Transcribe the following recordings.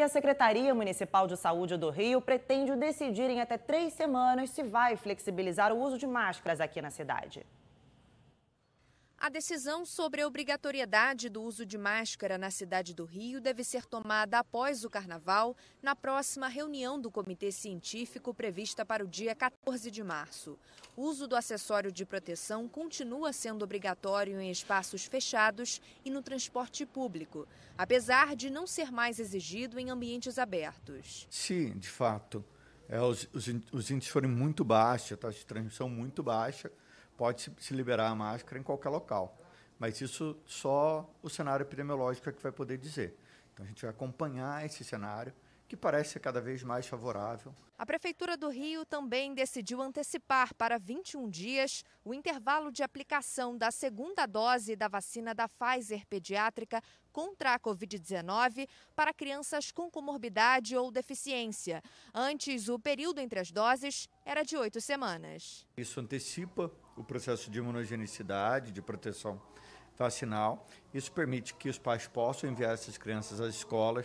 E a Secretaria Municipal de Saúde do Rio pretende decidir em até três semanas se vai flexibilizar o uso de máscaras aqui na cidade. A decisão sobre a obrigatoriedade do uso de máscara na cidade do Rio deve ser tomada após o carnaval, na próxima reunião do Comitê Científico prevista para o dia 14 de março. O uso do acessório de proteção continua sendo obrigatório em espaços fechados e no transporte público, apesar de não ser mais exigido em ambientes abertos. Sim, de fato, é, os, os, os índices foram muito baixos, a taxa de transmissão muito baixa pode se liberar a máscara em qualquer local. Mas isso só o cenário epidemiológico é que vai poder dizer. Então a gente vai acompanhar esse cenário que parece cada vez mais favorável. A Prefeitura do Rio também decidiu antecipar para 21 dias o intervalo de aplicação da segunda dose da vacina da Pfizer pediátrica contra a Covid-19 para crianças com comorbidade ou deficiência. Antes, o período entre as doses era de oito semanas. Isso antecipa o processo de imunogenicidade, de proteção vacinal. Isso permite que os pais possam enviar essas crianças às escolas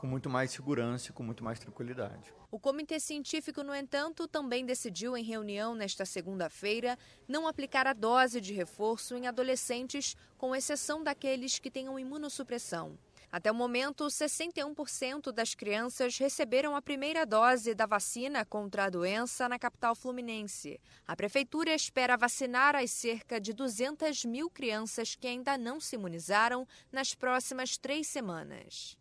com muito mais segurança e com muito mais tranquilidade. O Comitê Científico, no entanto, também decidiu em reunião nesta segunda-feira não aplicar a dose de reforço em adolescentes, com exceção daqueles que tenham imunossupressão. Até o momento, 61% das crianças receberam a primeira dose da vacina contra a doença na capital fluminense. A prefeitura espera vacinar as cerca de 200 mil crianças que ainda não se imunizaram nas próximas três semanas.